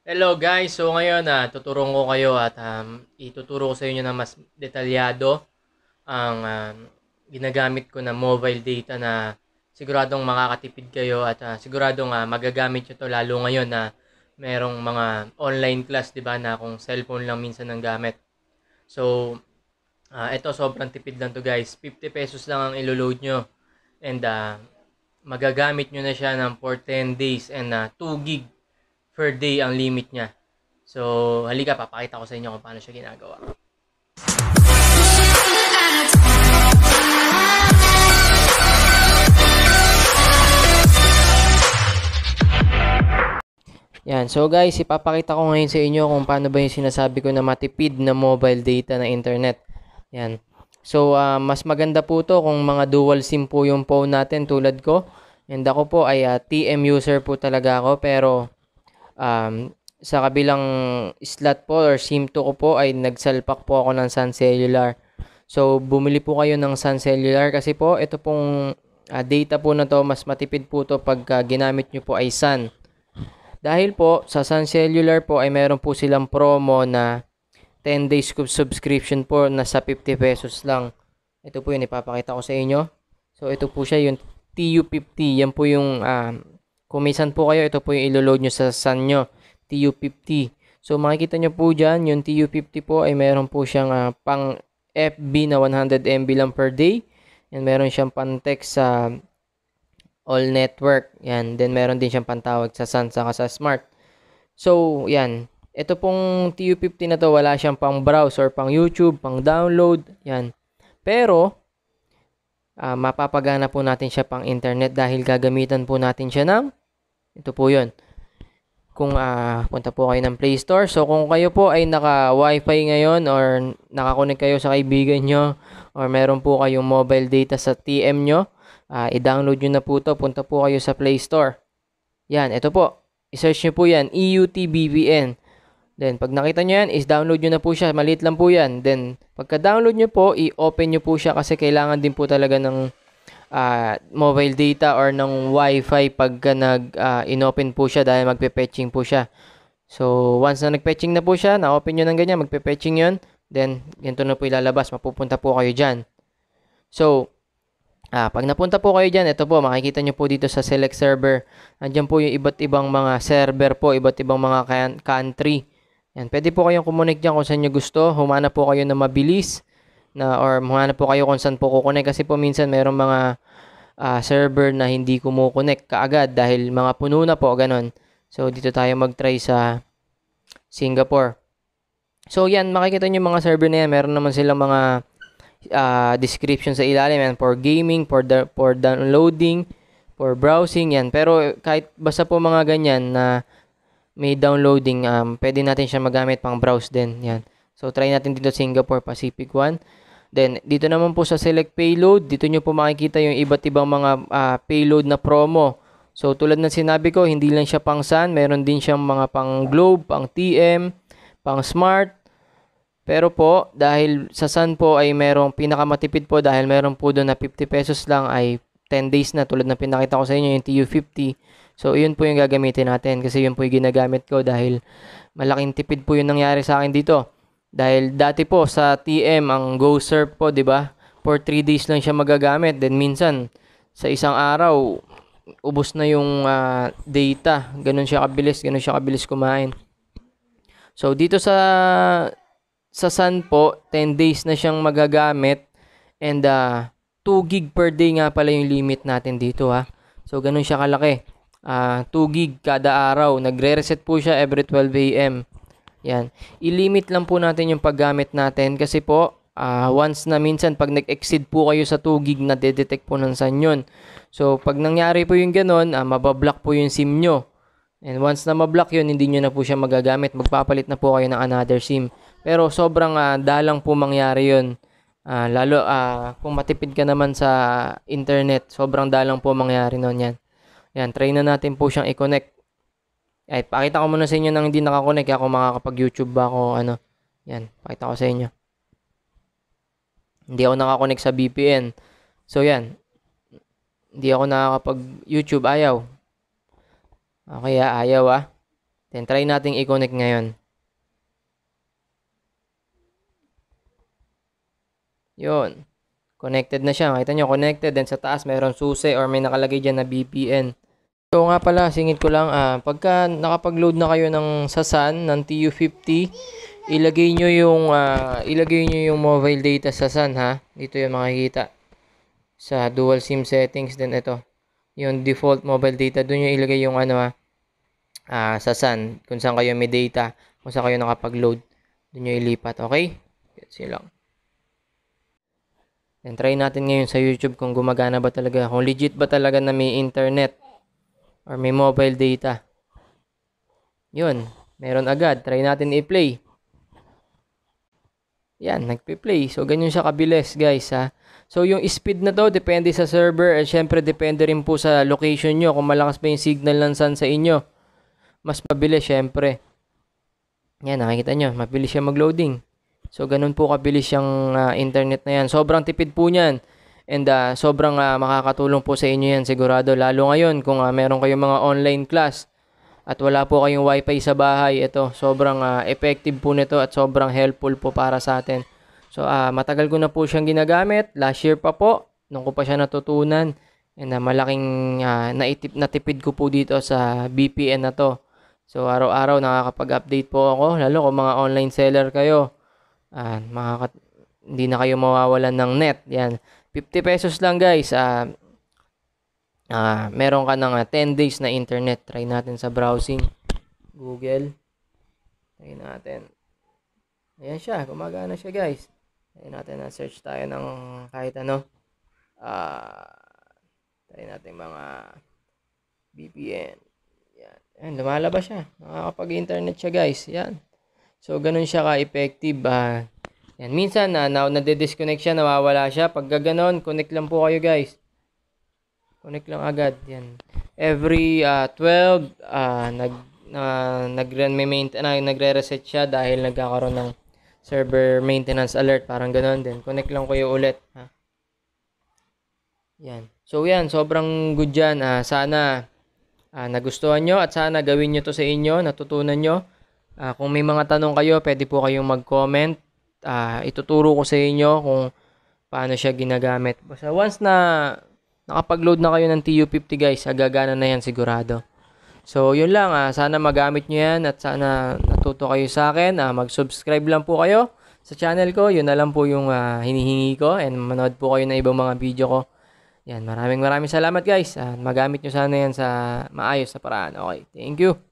Hello guys, so ngayon ah, tuturuan ko kayo at um, ituturo ko sa inyo na mas detalyado ang um, ginagamit ko na mobile data na siguradong makakatipid kayo at uh, siguradong uh, magagamit nyo to lalo ngayon na merong mga online class 'di ba na kung cellphone lang minsan ang gamit. So uh, ah, ito sobrang tipid lang to guys. 50 pesos lang ang ilo-load nyo and uh, magagamit nyo na siya ng for 10 days and uh, 2 gig per day ang limit niya. So, halika, papakita ko sa inyo kung paano siya ginagawa. Yan. So guys, ipapakita ko ngayon sa inyo kung paano ba yung sinasabi ko na matipid na mobile data na internet. Yan. So uh, mas maganda po to kung mga dual SIM po yung phone natin tulad ko. And ako po ay uh, ah, TM user po talaga ako pero Um, sa kabilang slot po or SIM2 ko po ay nagsalpak po ako ng Sun Cellular. So, bumili po kayo ng Sun Cellular kasi po ito pong uh, data po na to mas matipid po to pag uh, ginamit nyo po ay Sun. Dahil po sa Sun Cellular po ay meron po silang promo na 10 days subscription po na sa 50 pesos lang. Ito po yun ipapakita ko sa inyo. So, ito po siya yung TU50. Yan po yung uh, kung minsan po kayo, ito po yung ilo-load nyo sa sun nyo, TU50. So makikita nyo po dyan, yung TU50 po ay meron po siyang uh, pang FB na 100 MB lang per day. And meron siyang pan-text sa all network. Yan. Then meron din siyang pantawag sa sun saka sa smart. So yan. Ito pong TU50 na to wala siyang pang browser, pang YouTube, pang download. Yan. Pero uh, mapapagana po natin siya pang internet dahil gagamitan po natin siya ng ito po 'yon. Kung uh, punta po kayo ng Play Store. So kung kayo po ay naka-Wi-Fi ngayon or nakakunik kayo sa kaibigan nyo or meron po kayong mobile data sa TM nyo, uh, i-download nyo na po to. Punta po kayo sa Play Store. Yan, ito po. I-search nyo po yan, EUTBVN. Then, pag nakita nyo yan, is download nyo na po siya. Maliit lang po yan. Then, pagka-download nyo po, i-open nyo po siya kasi kailangan din po talaga ng uh, mobile data or ng wifi pagka nag uh, inopen po siya dahil magpe-fetching po siya. So, once na nag-fetching na po siya, na-open nyo ng ganyan, magpe-fetching yun, then, ganito na po ilalabas, mapupunta po kayo dyan. So, ah, pag napunta po kayo diyan, ito po, makikita niyo po dito sa select server, Andiyan po yung iba't ibang mga server po, iba't ibang mga country. Yan, pwede po kayong kumunik diyan kung saan niyo gusto, humana po kayo na mabilis, na or mahanap po kayo kung saan po kukonek kasi po minsan mayroong mga uh, server na hindi kumukonek kaagad dahil mga puno na po, ganun. So, dito tayo mag-try sa Singapore. So, yan, makikita nyo yung mga server na yan. Meron naman silang mga uh, description sa ilalim. Yan, for gaming, for, da- for downloading, for browsing, yan. Pero kahit basta po mga ganyan na may downloading, um, pwede natin siya magamit pang browse din. Yan. So, try natin dito Singapore Pacific 1. Then, dito naman po sa select payload, dito nyo po makikita yung iba't ibang mga uh, payload na promo. So, tulad ng sinabi ko, hindi lang siya pang sun, meron din siyang mga pang globe, pang TM, pang smart. Pero po, dahil sa sun po ay merong pinakamatipid po dahil meron po doon na 50 pesos lang ay 10 days na tulad na pinakita ko sa inyo yung TU50. So, yun po yung gagamitin natin kasi yun po yung ginagamit ko dahil malaking tipid po yung nangyari sa akin dito. Dahil dati po sa TM, ang GoSurf po, di ba? For 3 days lang siya magagamit. Then minsan, sa isang araw, ubos na yung uh, data. Ganun siya kabilis, ganun siya kabilis kumain. So dito sa sa Sun po, 10 days na siyang magagamit and uh, ah, 2 gig per day nga pala yung limit natin dito ha. So ganun siya kalaki. Uh, ah, 2 gig kada araw. Nagre-reset po siya every 12 AM. Yan. I-limit lang po natin yung paggamit natin kasi po uh, once na minsan pag nag-exceed po kayo sa 2 gig na detect po ng san yun. So pag nangyari po yung ganun, uh, mabablock po yung SIM nyo. And once na mablock yun, hindi nyo na po siya magagamit. Magpapalit na po kayo ng another SIM. Pero sobrang uh, dalang po mangyari yun. Uh, lalo uh, kung matipid ka naman sa internet, sobrang dalang po mangyari noon yan. Yan, try na natin po siyang i-connect. Ay, pakita ko muna sa inyo nang hindi nakakonek kaya kung makakapag-YouTube ba ako, ano. Yan, pakita ko sa inyo. Hindi ako nakakonek sa VPN. So, yan. Hindi ako nakakapag-YouTube. Ayaw. Okay, ah, ayaw ah. Then, try nating i-connect ngayon. yon Connected na siya. Makita nyo, connected. Then, sa taas, mayroon susi or may nakalagay dyan na VPN. So nga pala, singit ko lang, ah, pagka nakapag-load na kayo ng Sasan, ng TU50, ilagay nyo yung, ah, ilagay nyo yung mobile data sa Sasan ha. Dito yung makikita. Sa dual SIM settings din ito. Yung default mobile data, doon yung ilagay yung ano ha, ah, Sasan. Kung saan kayo may data, kung saan kayo nakapag-load, doon nyo ilipat, okay? Gets yun lang. Then try natin ngayon sa YouTube kung gumagana ba talaga, kung legit ba talaga na may internet or may mobile data. Yun, meron agad. Try natin i-play. Yan, nagpe-play. So, ganyan siya kabilis, guys, ha. So, yung speed na to, depende sa server at syempre, depende rin po sa location nyo kung malakas ba yung signal ng sun sa inyo. Mas mabilis, syempre. Yan, nakikita nyo. Mabilis siya mag-loading. So, ganun po kabilis yung uh, internet na yan. Sobrang tipid po niyan. And uh, sobrang uh, makakatulong po sa inyo yan sigurado lalo ngayon kung uh, meron kayong mga online class at wala po kayong wifi sa bahay. Ito, sobrang uh, effective po nito at sobrang helpful po para sa atin. So uh, matagal ko na po siyang ginagamit, last year pa po, nung ko pa siya natutunan. And uh, malaking uh, naitip, natipid ko po dito sa VPN na to. So araw-araw nakakapag-update po ako, lalo kung mga online seller kayo. Uh, makaka- hindi na kayo mawawalan ng net. Yan. 50 pesos lang guys. Uh, uh, meron ka ng uh, ah, 10 days na internet. Try natin sa browsing. Google. Try natin. Ayan siya. Gumagana siya guys. Try natin na search tayo ng kahit ano. Uh, try natin mga VPN. Yan. Yan, lumalabas siya. Nakakapag-internet siya, guys. Yan. So, ganun siya ka-effective. Uh, yan, minsan ah, na, na nade-disconnect siya, nawawala siya. Pag gaganon, connect lang po kayo guys. Connect lang agad. Yan. Every uh, 12, uh, nag, uh, ah, nagre-maintain, uh, nagre-reset siya dahil nagkakaroon ng server maintenance alert. Parang ganon din. Connect lang kayo ulit. Ha? Yan. So yan, sobrang good yan. Uh, ah. sana uh, nagustuhan nyo at sana gawin nyo to sa inyo, natutunan nyo. Uh, kung may mga tanong kayo, pwede po kayong mag-comment uh, ituturo ko sa inyo kung paano siya ginagamit. Basta once na nakapag-load na kayo ng TU50 guys, agagana na yan sigurado. So yun lang, uh, sana magamit nyo yan at sana natuto kayo sa akin. Uh, mag-subscribe lang po kayo sa channel ko. Yun na lang po yung uh, hinihingi ko and manood po kayo ng ibang mga video ko. Yan, maraming maraming salamat guys. Uh, magamit nyo sana yan sa maayos sa paraan. Okay, thank you.